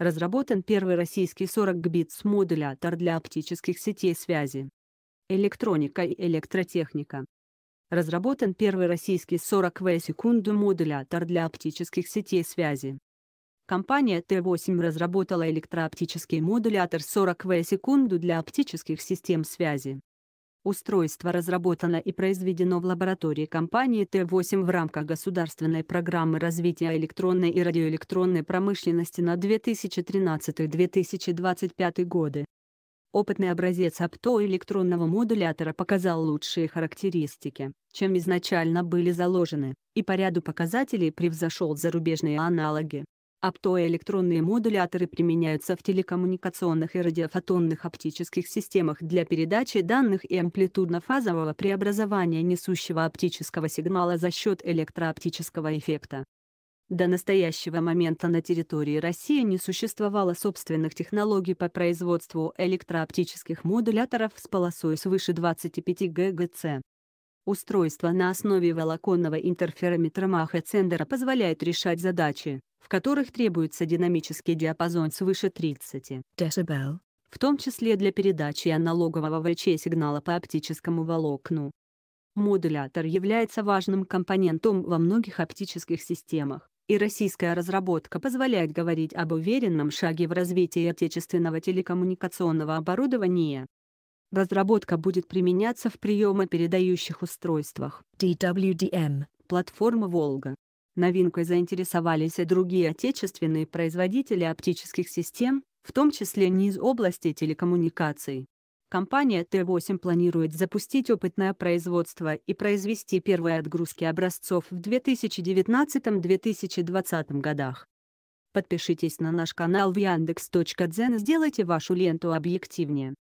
разработан первый российский 40-битс-модулятор для оптических сетей связи. Электроника и электротехника. Разработан первый российский 40 в секунду модулятор для оптических сетей связи. Компания Т8 разработала электрооптический модулятор 40 в секунду для оптических систем связи. Устройство разработано и произведено в лаборатории компании Т8 в рамках государственной программы развития электронной и радиоэлектронной промышленности на 2013-2025 годы. Опытный образец оптоэлектронного модулятора показал лучшие характеристики, чем изначально были заложены, и по ряду показателей превзошел зарубежные аналоги. Оптоэлектронные модуляторы применяются в телекоммуникационных и радиофотонных оптических системах для передачи данных и амплитудно-фазового преобразования несущего оптического сигнала за счет электрооптического эффекта. До настоящего момента на территории России не существовало собственных технологий по производству электрооптических модуляторов с полосой свыше 25 ГГц. Устройство на основе волоконного интерферометра Маха-Цендера позволяет решать задачи, в которых требуется динамический диапазон свыше 30 дБ, в том числе для передачи аналогового ВЧ сигнала по оптическому волокну. Модулятор является важным компонентом во многих оптических системах, и российская разработка позволяет говорить об уверенном шаге в развитии отечественного телекоммуникационного оборудования. Разработка будет применяться в приемо-передающих устройствах DWDM эм. платформа «Волга», Новинкой заинтересовались и другие отечественные производители оптических систем, в том числе не из области телекоммуникаций. Компания Т8 планирует запустить опытное производство и произвести первые отгрузки образцов в 2019-2020 годах. Подпишитесь на наш канал в Яндекс.Дзен и сделайте вашу ленту объективнее.